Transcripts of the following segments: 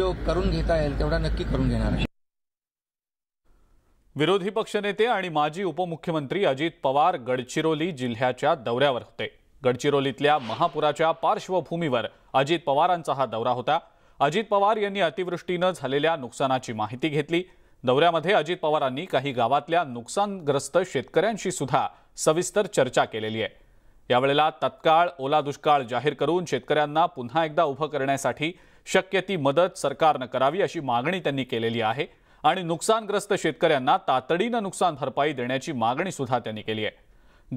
करून घेता येईल तेवढा नक्की करून घेणार आहे विरोधी पक्षनेते आणि माजी उपमुख्यमंत्री अजित पवार गडचिरोली जिल्ह्याच्या दौऱ्यावर होते गडचिरोलीतल्या महापुराच्या पार्श्वभूमीवर अजित पवारांचा हा दौरा होता अजित पवार यांनी अतिवृष्टीनं झालेल्या नुकसानाची माहिती घेतली दौऱ्यामध्ये अजित पवारांनी काही गावातल्या नुकसानग्रस्त शेतकऱ्यांशी सुद्धा सविस्तर चर्चा केलेली आहे यावेळेला तत्काळ ओला दुष्काळ जाहीर करून शेतकऱ्यांना पुन्हा एकदा उभं करण्यासाठी शक्य ती मदत सरकारनं करावी अशी मागणी त्यांनी केलेली आहे आणि नुकसानग्रस्त शेतकऱ्यांना तातडीनं नुकसान भरपाई देण्याची मागणी सुद्धा त्यांनी केली आहे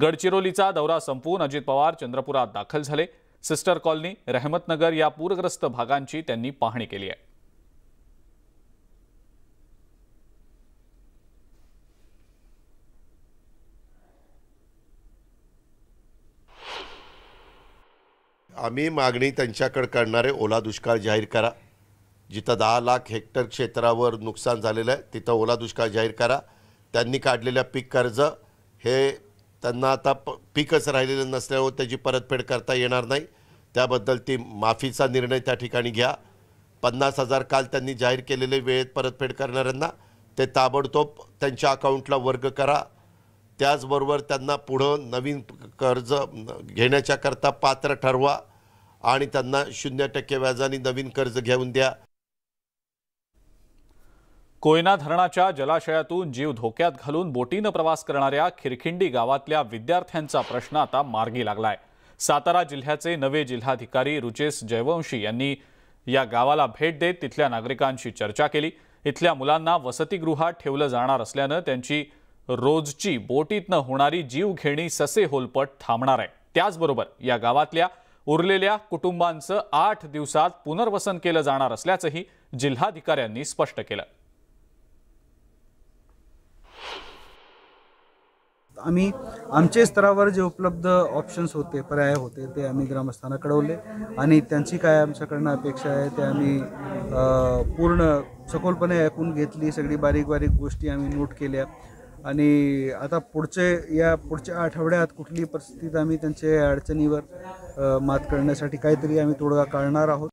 गडचिरोलीचा दौरा संपवून अजित पवार चंद्रपुरात दाखल झाले सिस्टर कॉलनी रहमतनगर या पूरग्रस्त भागांची त्यांनी पाहणी केली आहे आम्ही मागणी त्यांच्याकडे करणारे ओला दुष्काळ जाहीर करा जिथं दहा लाख हेक्टर क्षेत्रावर नुकसान झालेलं आहे तिथं ओला दुष्काळ जाहीर करा त्यांनी काढलेल्या पीक कर्ज हे त्यांना आता प पीकच राहिलेलं नसल्यावर त्याची परतफेड करता येणार नाही त्याबद्दल ती माफीचा निर्णय त्या ठिकाणी घ्या पन्नास हजार काल त्यांनी जाहीर केलेले वेळेत परतफेड करणाऱ्यांना ते ताबडतोब त्यांच्या अकाउंटला वर्ग करा त्याचबरोबर त्यांना पुढं नवीन कर्ज घेण्याच्याकरता पात्र ठरवा आणि त्यांना शून्य टक्के व्याजाने नवीन कर्ज घेऊन द्या कोयना धरणाच्या जलाशयातून जीव धोक्यात घालून बोटीनं प्रवास करणाऱ्या खिरखिंडी गावातल्या विद्यार्थ्यांचा प्रश्न आता मार्गी लागलाय सातारा जिल्ह्याचे नवे जिल्हाधिकारी रुचेश जयवंशी यांनी या गावाला भेट देत तिथल्या नागरिकांशी चर्चा केली इथल्या मुलांना वसतिगृहात ठेवलं जाणार असल्यानं त्यांची रोजची बोटीतनं होणारी जीवघेणी होलपट थांबणार आहे त्याचबरोबर या गावातल्या उरलेल्या कुटुंबांचं आठ दिवसात पुनर्वसन केलं जाणार असल्याचंही जिल्हाधिकाऱ्यांनी स्पष्ट केलं आम्ही आमचे स्तरावर जे उपलब्ध ऑप्शन्स होते पर्याय होते ते आम्ही ग्रामस्थांना कळवले आणि त्यांची काय आमच्याकडनं अपेक्षा आहे ते आम्ही पूर्ण सखोलपणे ऐकून घेतली सगळी बारीक बारीक गोष्टी आम्ही नोट केल्या आणि आता पुढचे या पुढच्या आठवड्यात कुठलीही परिस्थितीत आम्ही त्यांच्या अडचणीवर मात करण्यासाठी काहीतरी आम्ही तोडगा काढणार आहोत